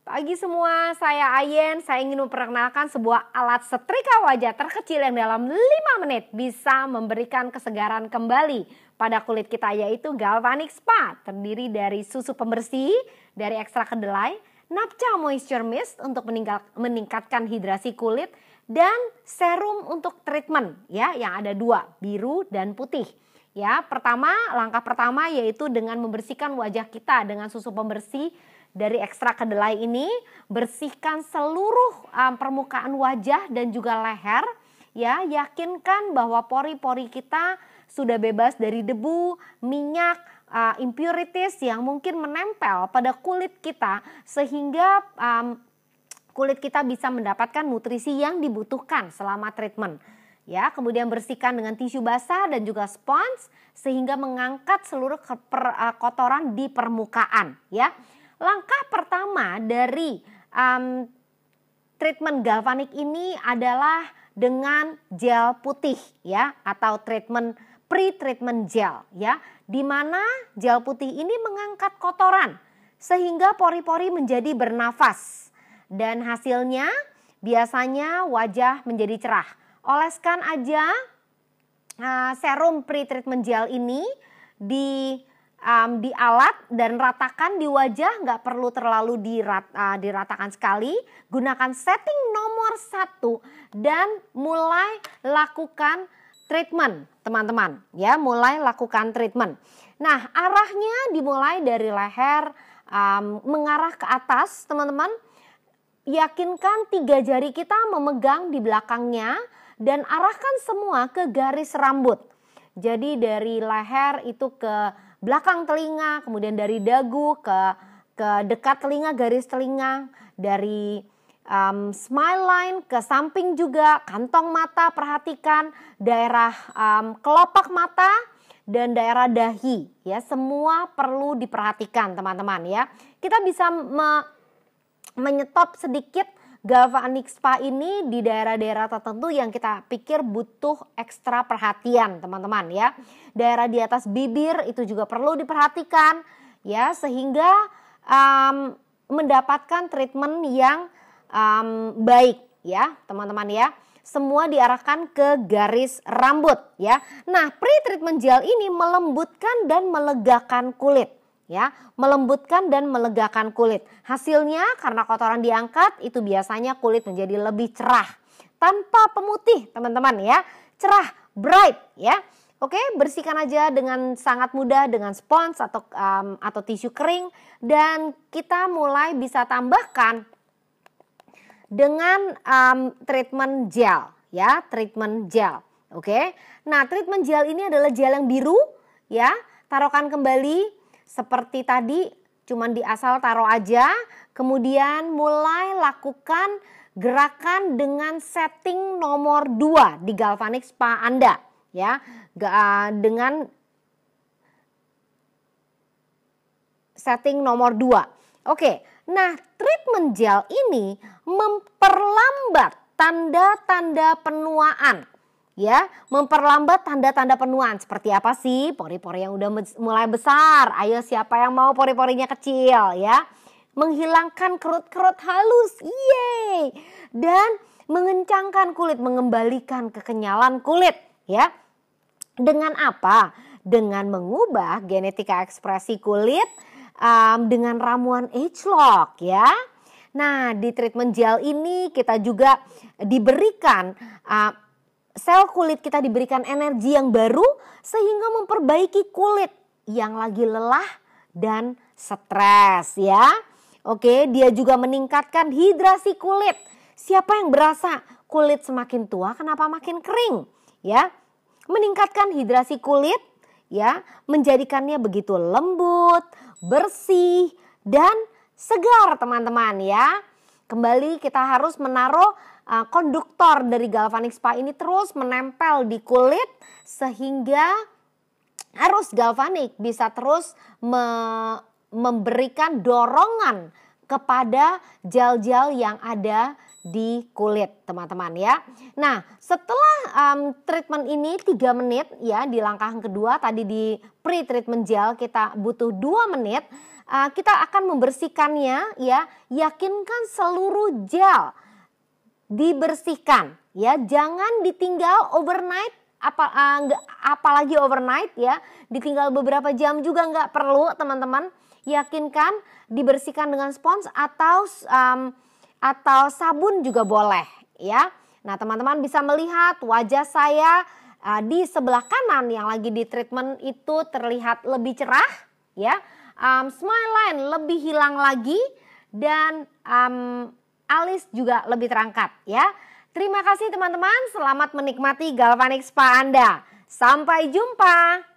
Pagi semua, saya Ayen. Saya ingin memperkenalkan sebuah alat setrika wajah terkecil yang dalam 5 menit bisa memberikan kesegaran kembali pada kulit kita yaitu Galvanic Spa. Terdiri dari susu pembersih, dari ekstrak kedelai, Napca Moisture Mist untuk meningkatkan hidrasi kulit dan serum untuk treatment ya yang ada dua, biru dan putih. Ya, pertama langkah pertama yaitu dengan membersihkan wajah kita dengan susu pembersih dari ekstrak kedelai ini bersihkan seluruh um, permukaan wajah dan juga leher ya yakinkan bahwa pori-pori kita sudah bebas dari debu, minyak, uh, impurities yang mungkin menempel pada kulit kita sehingga um, kulit kita bisa mendapatkan nutrisi yang dibutuhkan selama treatment. Ya, kemudian bersihkan dengan tisu basah dan juga spons sehingga mengangkat seluruh per, uh, kotoran di permukaan, ya langkah pertama dari um, treatment galvanik ini adalah dengan gel putih ya atau treatment pre-treatment gel ya di mana gel putih ini mengangkat kotoran sehingga pori-pori menjadi bernafas dan hasilnya biasanya wajah menjadi cerah. Oleskan aja uh, serum pre-treatment gel ini di um, di alat dan ratakan di wajah nggak perlu terlalu dirat, uh, diratakan sekali. Gunakan setting nomor satu dan mulai lakukan treatment teman-teman ya mulai lakukan treatment. Nah arahnya dimulai dari leher um, mengarah ke atas teman-teman. Yakinkan tiga jari kita memegang di belakangnya dan arahkan semua ke garis rambut. Jadi dari leher itu ke belakang telinga, kemudian dari dagu ke ke dekat telinga, garis telinga, dari um, smile line ke samping juga, kantong mata perhatikan, daerah um, kelopak mata dan daerah dahi ya semua perlu diperhatikan teman-teman ya. Kita bisa me menyetop sedikit Spa ini di daerah-daerah tertentu yang kita pikir butuh ekstra perhatian teman-teman ya. Daerah di atas bibir itu juga perlu diperhatikan ya sehingga um, mendapatkan treatment yang um, baik ya teman-teman ya semua diarahkan ke garis rambut ya. Nah, pre-treatment gel ini melembutkan dan melegakan kulit ya, melembutkan dan melegakan kulit. Hasilnya karena kotoran diangkat itu biasanya kulit menjadi lebih cerah tanpa pemutih, teman-teman ya. Cerah, bright ya. Oke, bersihkan aja dengan sangat mudah dengan spons atau um, atau tisu kering dan kita mulai bisa tambahkan dengan um, treatment gel ya, treatment gel. Oke. Nah, treatment gel ini adalah gel yang biru ya. Taruhkan kembali seperti tadi cuman di asal taruh aja, kemudian mulai lakukan gerakan dengan setting nomor 2 di galvanic spa Anda ya. Eh, dengan setting nomor 2. Oke, nah treatment gel ini memperlambat tanda-tanda penuaan ya memperlambat tanda-tanda penuaan. Seperti apa sih? Pori-pori yang udah mulai besar. Ayo siapa yang mau pori-porinya kecil ya? Menghilangkan kerut-kerut halus. Yeay. Dan mengencangkan kulit, mengembalikan kekenyalan kulit ya. Dengan apa? Dengan mengubah genetika ekspresi kulit um, dengan ramuan age lock ya. Nah, di treatment gel ini kita juga diberikan uh, sel kulit kita diberikan energi yang baru sehingga memperbaiki kulit yang lagi lelah dan stres ya. Oke, dia juga meningkatkan hidrasi kulit. Siapa yang berasa kulit semakin tua kenapa makin kering ya? Meningkatkan hidrasi kulit ya, menjadikannya begitu lembut, bersih dan segar teman-teman ya. Kembali kita harus menaruh uh, konduktor dari galvanic spa ini terus menempel di kulit sehingga arus galvanik bisa terus me memberikan dorongan kepada gel-gel yang ada di kulit teman-teman ya. Nah setelah um, treatment ini 3 menit ya di langkah kedua tadi di pre-treatment gel kita butuh 2 menit. Uh, kita akan membersihkannya ya yakinkan seluruh gel dibersihkan ya jangan ditinggal overnight apa uh, eh, enggak, apalagi overnight ya ditinggal beberapa jam juga nggak perlu teman-teman yakinkan dibersihkan dengan spons atau um, atau sabun juga boleh ya nah teman-teman bisa melihat wajah saya uh, di sebelah kanan yang lagi di treatment itu terlihat lebih cerah ya um, smile line lebih hilang lagi dan um, alis juga lebih terangkat ya. Terima kasih teman-teman, selamat menikmati Galvanic Spa Anda. Sampai jumpa.